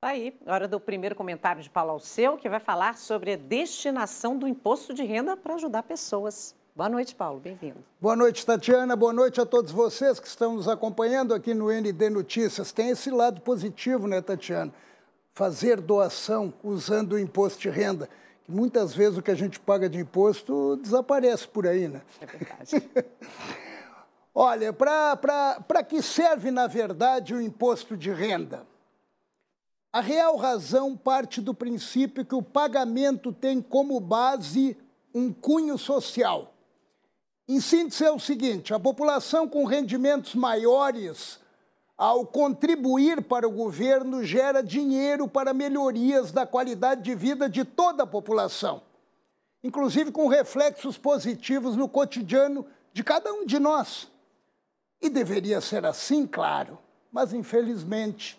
Tá aí, hora do primeiro comentário de Paulo Alceu, que vai falar sobre a destinação do imposto de renda para ajudar pessoas. Boa noite, Paulo, bem-vindo. Boa noite, Tatiana, boa noite a todos vocês que estão nos acompanhando aqui no ND Notícias. Tem esse lado positivo, né, Tatiana? Fazer doação usando o imposto de renda. Que muitas vezes o que a gente paga de imposto desaparece por aí, né? É verdade. Olha, para que serve, na verdade, o imposto de renda? A real razão parte do princípio que o pagamento tem como base um cunho social. Em síntese, é o seguinte: a população com rendimentos maiores, ao contribuir para o governo, gera dinheiro para melhorias da qualidade de vida de toda a população, inclusive com reflexos positivos no cotidiano de cada um de nós. E deveria ser assim, claro, mas infelizmente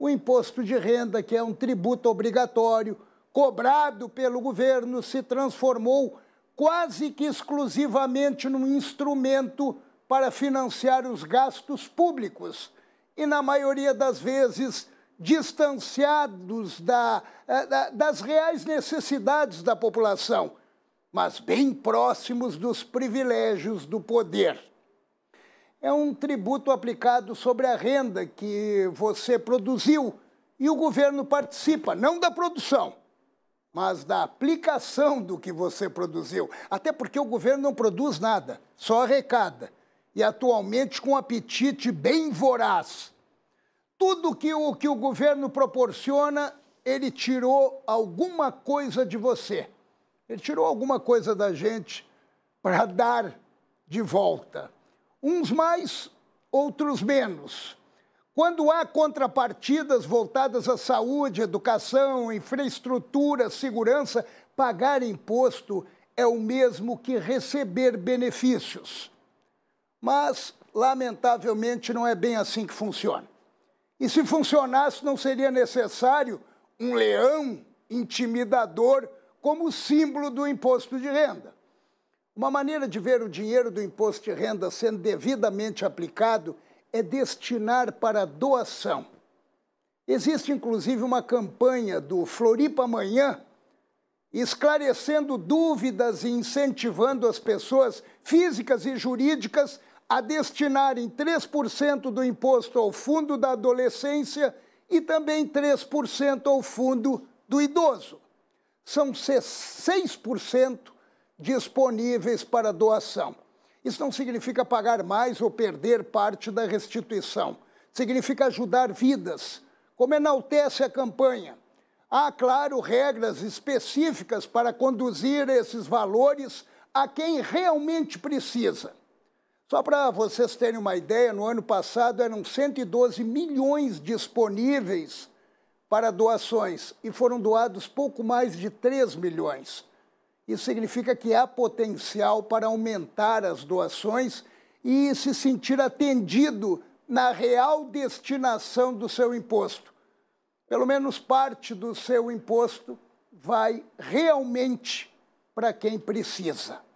o imposto de renda, que é um tributo obrigatório cobrado pelo governo, se transformou quase que exclusivamente num instrumento para financiar os gastos públicos e, na maioria das vezes, distanciados da, eh, da, das reais necessidades da população, mas bem próximos dos privilégios do poder é um tributo aplicado sobre a renda que você produziu e o governo participa, não da produção, mas da aplicação do que você produziu. Até porque o governo não produz nada, só arrecada. E atualmente com um apetite bem voraz. Tudo que o, que o governo proporciona, ele tirou alguma coisa de você. Ele tirou alguma coisa da gente para dar de volta uns mais, outros menos. Quando há contrapartidas voltadas à saúde, educação, infraestrutura, segurança, pagar imposto é o mesmo que receber benefícios. Mas, lamentavelmente, não é bem assim que funciona. E se funcionasse, não seria necessário um leão intimidador como símbolo do imposto de renda. Uma maneira de ver o dinheiro do imposto de renda sendo devidamente aplicado é destinar para doação. Existe inclusive uma campanha do Floripa Amanhã esclarecendo dúvidas e incentivando as pessoas físicas e jurídicas a destinarem 3% do imposto ao fundo da adolescência e também 3% ao fundo do idoso. São 6% disponíveis para doação. Isso não significa pagar mais ou perder parte da restituição. Significa ajudar vidas, como enaltece a campanha. Há, claro, regras específicas para conduzir esses valores a quem realmente precisa. Só para vocês terem uma ideia, no ano passado eram 112 milhões disponíveis para doações e foram doados pouco mais de 3 milhões. Isso significa que há potencial para aumentar as doações e se sentir atendido na real destinação do seu imposto. Pelo menos parte do seu imposto vai realmente para quem precisa.